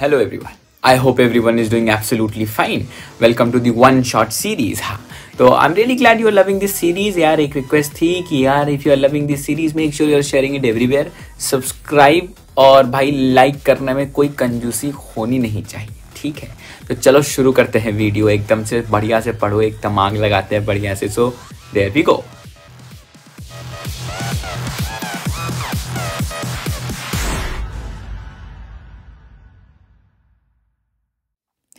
hello everyone I hope everyone is doing absolutely fine welcome to the one shot series हाँ तो I am really glad you are loving this series यार एक request थी कि यार if you are loving this series make sure you are sharing it everywhere subscribe और भाई like करने में कोई कंजूसी होनी नहीं चाहिए ठीक है तो चलो शुरू करते हैं वीडियो एकदम से बढ़िया से पढ़ो एकदम आग लगाते हैं बढ़िया से so there we go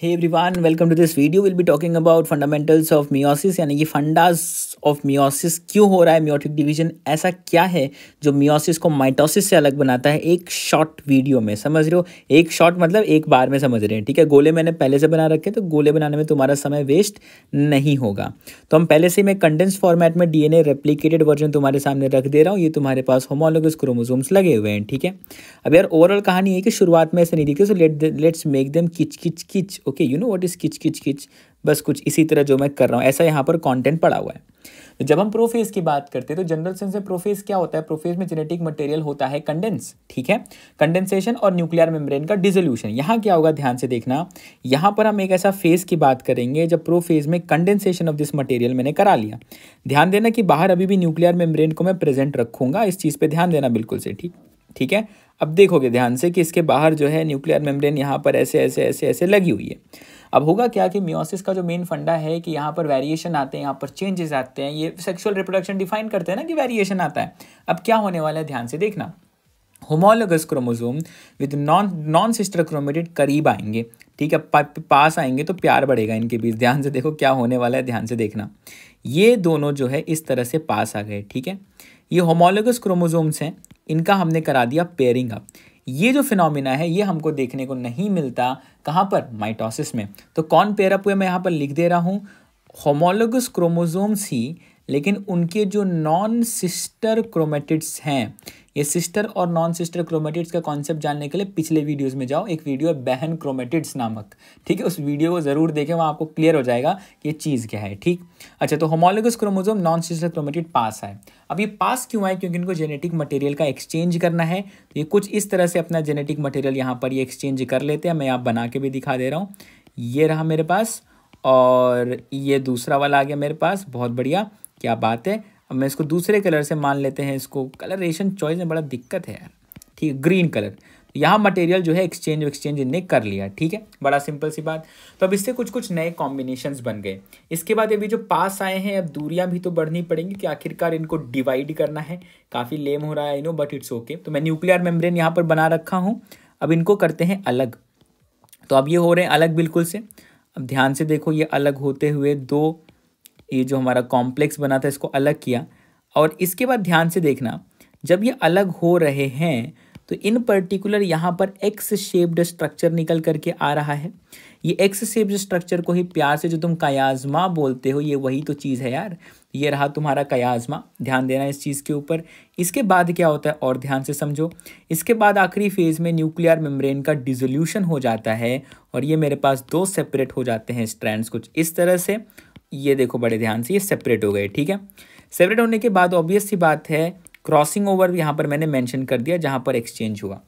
every one welcome to this video will be talking about fundamentals of meiosis यानी कि फंडास ऑफ मियोसिस क्यों हो रहा है मियोटिक डिवीजन ऐसा क्या है जो मियोसिस को माइटोसिस से अलग बनाता है एक शॉर्ट वीडियो में समझ रहे हो एक शॉर्ट मतलब एक बार में समझ रहे हैं ठीक है गोले मैंने पहले से बना रखे तो गोले बनाने में तुम्हारा समय वेस्ट नहीं होगा तो हम पहले से मैं कंडेंस फॉर्मेट में डीएनए रेप्लीकेटेड वर्जन तुम्हारे सामने रख दे रहा हूँ ये तुम्हारे पास होमोलोगस क्रोमोजोम्स लगे हुए हैं ठीक है अब यार ओवरऑल कहानी है कि शुरुआत में ऐसे नहीं दिखे so let's make them which which which okay you know what is which which किच बस कुछ इसी तरह जो मैं कर रहा हूँ ऐसा यहाँ पर कॉन्टेंट पड़ा हुआ है तो जब हम प्रोफेज की बात करते हैं तो जनरल सेंस में प्रोफेज क्या होता है प्रोफेज में जेनेटिक मटेरियल होता है कंडेंस ठीक है कंडेंसेशन और न्यूक्लियर मेम्ब्रेन का डिजोल्यूशन यहाँ क्या होगा ध्यान से देखना यहाँ पर हम एक ऐसा फेज की बात करेंगे जब प्रोफेज में कंडेंसेशन ऑफ दिस मटेरियल मैंने करा लिया ध्यान देना कि बाहर अभी भी न्यूक्लियर मेम्ब्रेन को मैं प्रेजेंट रखूंगा इस चीज़ पर ध्यान देना बिल्कुल से ठीक ठीक है अब देखोगे ध्यान से कि इसके बाहर जो है न्यूक्लियर मेम्ब्रेन यहाँ पर ऐसे ऐसे ऐसे ऐसे लगी हुई है अब होगा क्या कि म्योसिस का जो मेन फंडा है कि यहाँ पर वेरिएशन आते हैं यहाँ पर चेंजेस आते हैं ये सेक्सुअल रिप्रोडक्शन डिफाइन करते हैं ना कि वेरिएशन आता है अब क्या होने वाला है ध्यान से देखना homologous chromosome with non non sister chromatid करीब आएंगे ठीक है पा, पास आएंगे तो प्यार बढ़ेगा इनके बीच ध्यान से देखो क्या होने वाला है ध्यान से देखना ये दोनों जो है इस तरह से पास आ गए ठीक है ये होमोलोगस क्रोमोजोम्स हैं इनका हमने करा दिया पेयरिंग अप ये जो फिनोमिना है ये हमको देखने को नहीं मिलता कहाँ पर माइटोसिस में तो कौन पेयर अप हुए मैं यहाँ पर लिख दे रहा हूँ होमोलोगस क्रोमोजोम्स ही लेकिन उनके जो नॉन सिस्टर क्रोमेटिड्स हैं ये सिस्टर और नॉन सिस्टर क्रोमेटिड्स का कॉन्सेप्ट जानने के लिए पिछले वीडियोस में जाओ एक वीडियो है बहन क्रोमेटिड्स नामक ठीक है उस वीडियो को ज़रूर देखें वहाँ आपको क्लियर हो जाएगा कि ये चीज़ क्या है ठीक अच्छा तो homologous chromosome non sister chromatid पास है अब ये पास क्यों आए क्योंकि इनको जेनेटिक मटेरियल का एक्सचेंज करना है तो ये कुछ इस तरह से अपना जेनेटिक मटेरियल यहाँ पर ये एक्सचेंज कर लेते हैं मैं आप बना के भी दिखा दे रहा हूँ ये रहा मेरे पास और ये दूसरा वाला आ गया मेरे पास बहुत बढ़िया क्या बात है अब मैं इसको दूसरे कलर से मान लेते हैं इसको कलरेशन चॉइस में बड़ा दिक्कत है यार ठीक है ग्रीन कलर तो यहाँ मटेरियल जो है एक्सचेंज एक्सचेंज ने कर लिया ठीक है बड़ा सिंपल सी बात तो अब इससे कुछ कुछ नए कॉम्बिनेशंस बन गए इसके बाद अभी जो पास आए हैं अब दूरियाँ भी तो बढ़नी पड़ेंगी कि आखिरकार इनको डिवाइड करना है काफ़ी लेम हो रहा है नो बट इट्स ओके तो मैं न्यूक्लियर मेम्ब्रेन यहाँ पर बना रखा हूँ अब इनको करते हैं अलग तो अब ये हो रहे हैं अलग बिल्कुल से अब ध्यान से देखो ये अलग होते हुए दो ये जो हमारा कॉम्प्लेक्स बना था इसको अलग किया और इसके बाद ध्यान से देखना जब ये अलग हो रहे हैं तो इन पर्टिकुलर यहाँ पर एक्स शेप्ड स्ट्रक्चर निकल करके आ रहा है ये एक्स शेप्ड स्ट्रक्चर को ही प्यार से जो तुम कयाजमा बोलते हो ये वही तो चीज़ है यार ये रहा तुम्हारा कयाजमा ध्यान देना इस चीज़ के ऊपर इसके बाद क्या होता है और ध्यान से समझो इसके बाद आखिरी फेज़ में न्यूक्लियर मेम्ब्रेन का डिजोल्यूशन हो जाता है और ये मेरे पास दो सेपरेट हो जाते हैं स्ट्रैंड्स कुछ इस तरह से ये देखो बड़े ध्यान से ये सेपरेट हो गए ठीक है सेपरेट होने के बाद ऑब्वियस सी बात है क्रॉसिंग ओवर यहाँ पर मैंने मेंशन कर दिया जहाँ पर एक्सचेंज हुआ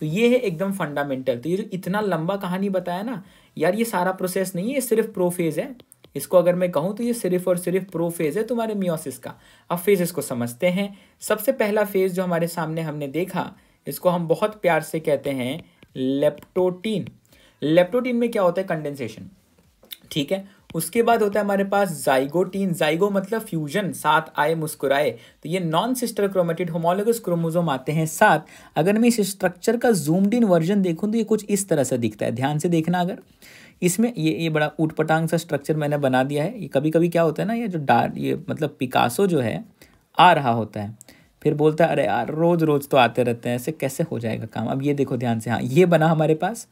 तो ये है एकदम फंडामेंटल तो ये जो इतना लंबा कहानी बताया ना यार ये सारा प्रोसेस नहीं है ये सिर्फ प्रोफेज है इसको अगर मैं कहूँ तो ये सिर्फ और सिर्फ प्रोफेज है तुम्हारे मियोसिस का अब फेज इसको समझते हैं सबसे पहला फेज जो हमारे सामने हमने देखा इसको हम बहुत प्यार से कहते हैं लेप्टोटीन लेप्टोटीन में क्या होता है कंडेंसेशन ठीक है उसके बाद होता है हमारे पास जाइगोटीन जाइगो मतलब फ्यूजन साथ आए मुस्कुराए तो ये non sister chromatid homologous chromosome आते हैं साथ अगर मैं इस स्ट्रक्चर का जूम्ड इन वर्जन देखूँ तो ये कुछ इस तरह से दिखता है ध्यान से देखना अगर इसमें ये ये बड़ा ऊटपटांग सा स्ट्रक्चर मैंने बना दिया है ये कभी कभी क्या होता है ना ये जो डार ये मतलब पिकासो जो है आ रहा होता है फिर बोलता है अरे यार रोज़ रोज़ तो आते रहते हैं ऐसे कैसे हो जाएगा काम अब ये देखो ध्यान से हाँ ये बना हमारे पास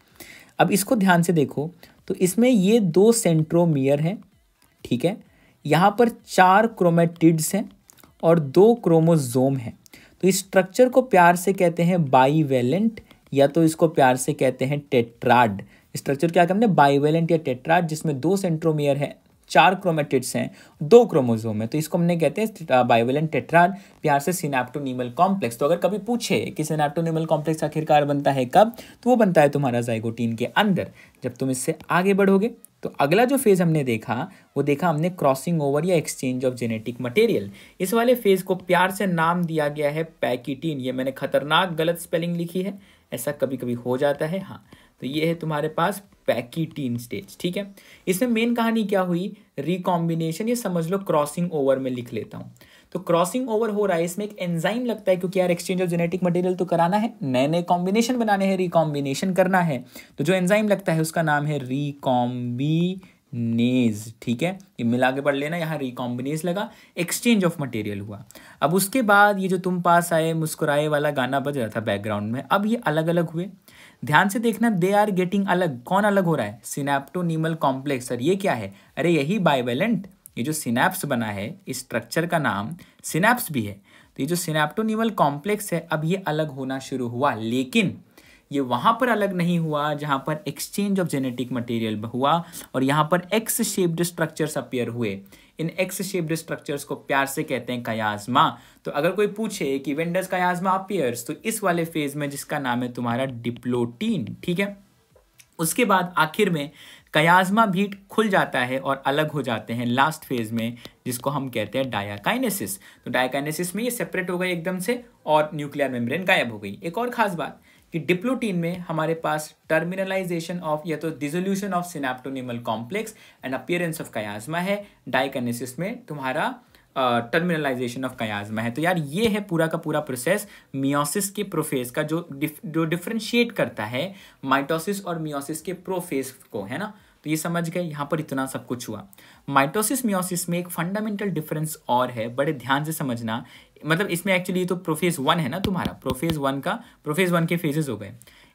अब इसको ध्यान से देखो तो इसमें ये दो सेंट्रोमियर हैं ठीक है यहाँ पर चार क्रोमेटिड्स हैं और दो क्रोमोजोम हैं तो इस स्ट्रक्चर को प्यार से कहते हैं बाईवेलेंट या तो इसको प्यार से कहते हैं टेट्राड स्ट्रक्चर क्या हैं बाईवेलेंट या टेट्राड जिसमें दो सेंट्रोमियर है चार क्रोमेटिड्स हैं दो क्रोमोजोम है तो इसको हमने कहते हैं बाइवेलन टेट्राड प्यार से सिनेप्टोनिमल कॉम्प्लेक्स तो अगर कभी पूछे कि सिनेप्टोनिमल कॉम्प्लेक्स आखिरकार बनता है कब तो वो बनता है तुम्हारा जाइगोटीन के अंदर जब तुम इससे आगे बढ़ोगे तो अगला जो फेज़ हमने देखा वो देखा हमने क्रॉसिंग ओवर या एक्सचेंज ऑफ जेनेटिक मटेरियल इस वाले फेज़ को प्यार से नाम दिया गया है पैकिटीन ये मैंने खतरनाक गलत स्पेलिंग लिखी है ऐसा कभी कभी हो जाता है हाँ तो ये है तुम्हारे पास पैकीटीन स्टेज ठीक है इसमें मेन कहानी क्या हुई रिकॉम्बिनेशन ये समझ लो क्रॉसिंग ओवर में लिख लेता हूँ तो क्रॉसिंग ओवर हो रहा है इसमें एक एंजाइम लगता है क्योंकि यार एक्सचेंज ऑफ जेनेटिक मटेरियल तो कराना है नए नए कॉम्बिनेशन बनाने हैं रिकॉम्बिनेशन करना है तो जो एंजाइम लगता है उसका नाम है रिकॉम्बिनेज ठीक है ये मिला के पढ़ लेना यहाँ रिकॉम्बिनेज लगा एक्सचेंज ऑफ मटेरियल हुआ अब उसके बाद ये जो तुम पास आए मुस्कुराए वाला गाना बज रहा था बैकग्राउंड में अब ये अलग अलग हुए ध्यान से देखना दे आर गेटिंग अलग कौन अलग हो रहा है सिनेप्टोनिमल कॉम्प्लेक्स सर ये क्या है अरे यही बाइवेलेंट ये जो सिनेप्स बना है इस स्ट्रक्चर का नाम सिनेप्स भी है तो ये जो सिनेप्टोनिमल कॉम्प्लेक्स है अब ये अलग होना शुरू हुआ लेकिन ये वहाँ पर अलग नहीं हुआ जहाँ पर एक्सचेंज ऑफ जेनेटिक मटेरियल हुआ और यहाँ पर एक्स शेप्ड स्ट्रक्चर्स अपेयर हुए इन एक्स शेप्ड स्ट्रक्चर्स को प्यार से कहते हैं कयाजमा तो अगर कोई पूछे कि वेंडर्स कयाजमा अपीयर्स तो इस वाले फेज में जिसका नाम है तुम्हारा डिप्लोटीन ठीक है उसके बाद आखिर में कयाजमा भी खुल जाता है और अलग हो जाते हैं लास्ट फेज में जिसको हम कहते हैं डायाकाइनेसिस तो डायाकाइनेसिस में ये सेपरेट हो गई एकदम से और न्यूक्लियर मेम्ब्रेन गायब हो गई एक और ख़ास बात कि डिप्लोटीन में हमारे पास टर्मिनलाइजेशन ऑफ या तो dissolution of synaptonemal complex and appearance of chiasma है डाइकनेसिस में तुम्हारा टर्मिनलाइजेशन ऑफ कयाजमा है तो यार ये है पूरा का पूरा प्रोसेस मियोसिस के प्रोफेस का जो डिफ, जो डिफ्रेंशिएट करता है माइटोसिस और मियोसिस के प्रोफेस को है ना तो ये समझ गए यहाँ पर इतना सब कुछ हुआ माइटोसिस मियोसिस में एक फंडामेंटल डिफरेंस और है बड़े ध्यान से समझना मतलब इसमें एक्चुअली तो प्रोफेज वन है ना तुम्हारा प्रोफेज वन का प्रोफेज वन के फेजेस हो गए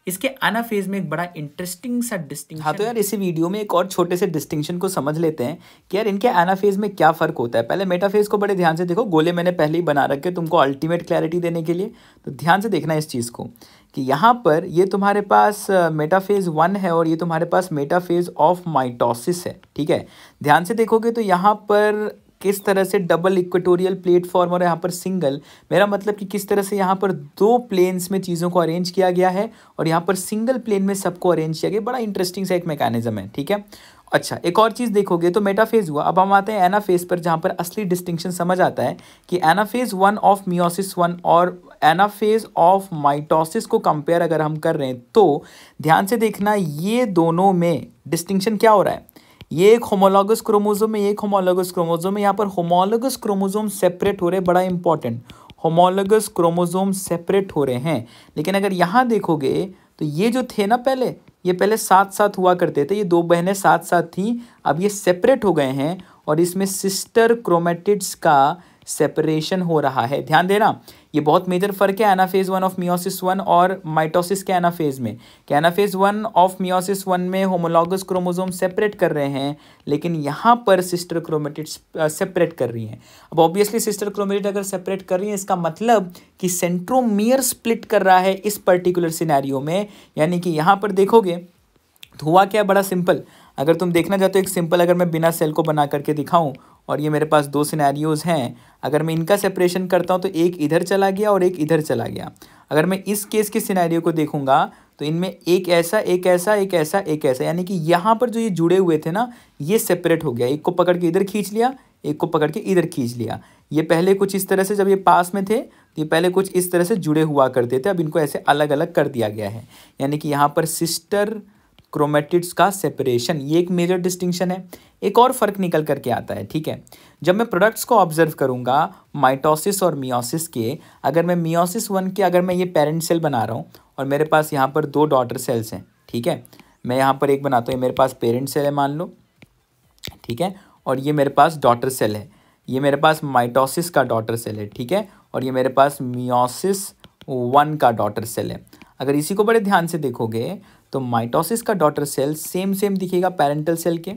इसके अना फेज में एक बड़ा इंटरेस्टिंग सा डिस्टिंग हाँ तो यार इसी वीडियो में एक और छोटे से डिस्टिंक्शन को समझ लेते हैं कि यार इनके आना फेज में क्या फ़र्क होता है पहले मेटाफेज को बड़े ध्यान से देखो गोले मैंने पहले ही बना रखे तुमको अल्टीमेट क्लैरिटी देने के लिए तो ध्यान से देखना इस चीज़ को कि यहाँ पर ये तुम्हारे पास मेटाफेज वन है और ये तुम्हारे पास मेटाफेज ऑफ माइटोसिस है ठीक है ध्यान से देखोगे तो यहाँ पर किस तरह से डबल इक्वेटोरियल प्लेटफॉर्म और यहाँ पर सिंगल मेरा मतलब कि किस तरह से यहाँ पर दो प्लेन्स में चीज़ों को अरेंज किया गया है और यहाँ पर सिंगल प्लेन में सबको अरेंज किया गया बड़ा इंटरेस्टिंग सा एक मैकेनिज्म है ठीक है अच्छा एक और चीज़ देखोगे तो मेटाफेज हुआ अब हम आते हैं एनाफेज पर जहाँ पर असली डिस्टिंक्शन समझ आता है कि anaphase one of meiosis one और एनाफेज ऑफ माइटोसिस को कंपेयर अगर हम कर रहे हैं तो ध्यान से देखना ये दोनों में डिस्टिंक्शन क्या हो रहा है ये एक होमोलॉगस क्रोमोजोम है एक होमोलॉगस क्रोमोजोम है यहाँ पर होमोलॉगस क्रोमोजोम सेपरेट हो रहे बड़ा इंपॉर्टेंट होमोलॉगस क्रोमोजोम सेपरेट हो रहे हैं लेकिन अगर यहाँ देखोगे तो ये जो थे ना पहले ये पहले साथ साथ हुआ करते थे ये दो बहनें साथ साथ थीं अब ये सेपरेट हो गए हैं और इसमें सिस्टर क्रोमेटिड्स का सेपरेशन हो रहा है ध्यान देना ये बहुत मेजर फर्क है anaphase one of meiosis one और माइटोसिस के एनाफेज में कि anaphase one of meiosis one में होमोलॉगस क्रोमोजोम सेपरेट कर रहे हैं लेकिन यहाँ पर सिस्टर क्रोमेटिट सेपरेट कर रही हैं अब ऑब्वियसली सिस्टर क्रोमेटिड अगर सेपरेट कर रही हैं इसका मतलब कि सेंट्रोमियर स्प्लिट कर रहा है इस पर्टिकुलर सिनेरियो में यानी कि यहाँ पर देखोगे तो हुआ क्या बड़ा सिंपल अगर तुम देखना चाहते हो एक सिंपल अगर मैं बिना सेल को बना करके दिखाऊं और ये मेरे पास दो सिनेरियोज़ हैं अगर मैं इनका सेपरेशन करता हूँ तो एक इधर चला गया और एक इधर चला गया अगर मैं इस केस के सिनेरियो को देखूँगा तो इनमें एक ऐसा एक ऐसा एक ऐसा एक ऐसा यानी कि यहाँ पर जो ये जुड़े हुए थे ना ये सेपरेट हो गया एक को पकड़ के इधर खींच लिया एक को पकड़ के इधर खींच लिया ये पहले कुछ इस तरह से जब ये पास में थे तो ये पहले कुछ इस तरह से जुड़े हुआ करते थे अब इनको ऐसे अलग अलग कर दिया गया है यानी कि यहाँ पर सिस्टर क्रोमेटिड्स का सेपरेशन ये एक मेजर डिस्टिंक्शन है एक और फर्क निकल करके आता है ठीक है जब मैं प्रोडक्ट्स को ऑब्जर्व करूँगा माइटोसिस और मियोसिस के अगर मैं मियोसिस वन के अगर मैं ये पेरेंट सेल बना रहा हूँ और मेरे पास यहाँ पर दो डॉटर सेल्स हैं ठीक है मैं यहाँ पर एक बनाता हूँ मेरे पास पेरेंट सेल है मान लो ठीक है और ये मेरे पास डॉटर सेल है ये मेरे पास माइटोसिस का डॉटर सेल है ठीक है और ये मेरे पास मियोसिस वन का डॉटर सेल है अगर इसी को बड़े ध्यान से देखोगे तो माइटोसिस का डॉटर सेल सेम सेम दिखेगा पेरेंटल सेल के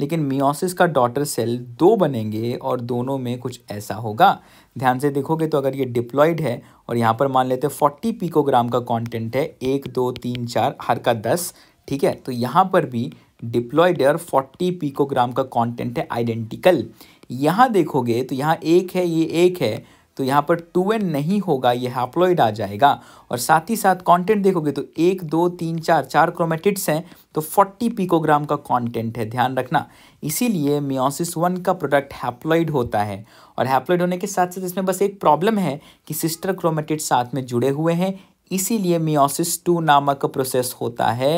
लेकिन मियोसिस का डॉटर सेल दो बनेंगे और दोनों में कुछ ऐसा होगा ध्यान से देखोगे तो अगर ये डिप्लॉयड है और यहाँ पर मान लेते हैं फोर्टी पिकोग्राम का कॉन्टेंट है एक दो तीन चार हर का दस ठीक है तो यहाँ पर भी डिप्लॉयड है और फोर्टी पिकोग्राम का कॉन्टेंट है आइडेंटिकल यहाँ देखोगे तो यहाँ एक है ये एक है तो यहाँ पर टू एन नहीं होगा ये हैप्लॉइड आ जाएगा और साथ ही साथ कंटेंट देखोगे तो एक दो तीन चार चार क्रोमेटिड्स हैं तो 40 पिकोग्राम का कंटेंट है ध्यान रखना इसीलिए मियोसिस वन का प्रोडक्ट हैप्लॉइड होता है और हैप्लॉइड होने के साथ साथ इसमें बस एक प्रॉब्लम है कि सिस्टर क्रोमेटिड साथ में जुड़े हुए हैं इसीलिए मियोसिस टू नामक प्रोसेस होता है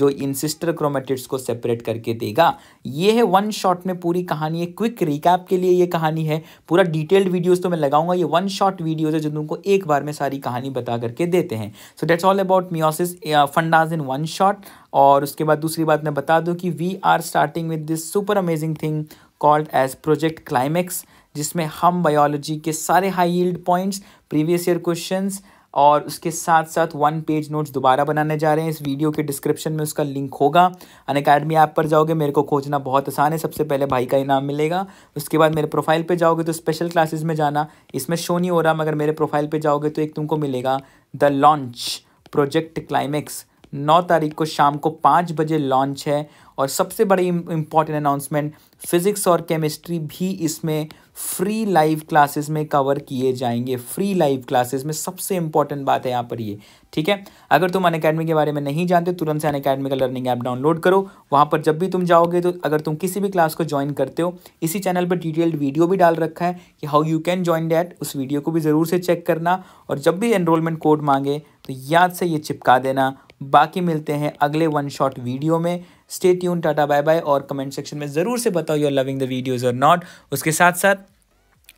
जो इन सिस्टर क्रोमेटिड्स को सेपरेट करके देगा ये है वन शॉट में पूरी कहानी है क्विक रिकैप के लिए ये कहानी है पूरा डिटेल्ड वीडियोस तो मैं लगाऊंगा ये वन शॉट वीडियोस है जो तुमको एक बार में सारी कहानी बता करके देते हैं so that's all about meiosis fundas in one shot और उसके बाद दूसरी बात मैं बता दूँ कि we are starting with this super amazing thing called as project climax जिसमें हम बायोलॉजी के सारे high yield points previous year questions और उसके साथ साथ वन पेज नोट्स दोबारा बनाने जा रहे हैं इस वीडियो के डिस्क्रिप्शन में उसका लिंक होगा अन अकेडमी ऐप पर जाओगे मेरे को खोजना बहुत आसान है सबसे पहले भाई का इनाम मिलेगा उसके बाद मेरे प्रोफाइल पे जाओगे तो स्पेशल क्लासेस में जाना इसमें शो नहीं हो रहा मगर मेरे प्रोफाइल पे जाओगे तो एक तुमको मिलेगा द लॉन्च प्रोजेक्ट क्लाइमैक्स नौ तारीख को शाम को पाँच बजे लॉन्च है और सबसे बड़ी इम्पॉर्टेंट अनाउंसमेंट फिज़िक्स और केमिस्ट्री भी इसमें फ्री लाइव क्लासेस में कवर किए जाएंगे फ्री लाइव क्लासेस में सबसे इंपॉर्टेंट बात है यहाँ पर ये ठीक है अगर तुम अन अकेडमी के बारे में नहीं जानते तुरंत से अन अकेडमी का लर्निंग ऐप डाउनलोड करो वहाँ पर जब भी तुम जाओगे तो अगर तुम किसी भी क्लास को ज्वाइन करते हो इसी चैनल पर डिटेल्ड वीडियो भी डाल रखा है कि how you can join that उस वीडियो को भी ज़रूर से चेक करना और जब भी एनरोलमेंट कोड मांगे तो याद से ये चिपका देना बाकी मिलते हैं अगले वन शॉट वीडियो में stay tune tata bye bye और कमेंट सेक्शन में ज़रूर से बताओ यूर लविंग द वीडियोज़ और नॉट उसके साथ साथ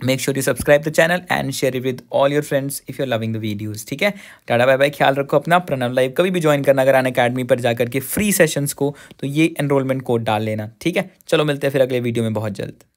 make sure you subscribe the channel and share with all your friends if you are loving the videos ठीक है टाटा बाय बाय ख्याल रखो अपना प्रणव लाइव कभी भी ज्वाइन करना अगर अन अकेडमी पर जाकर के फ्री सेशंस को तो ये एनरोलमेंट कोड डाल लेना ठीक है चलो मिलते हैं फिर अगले वीडियो में बहुत जल्द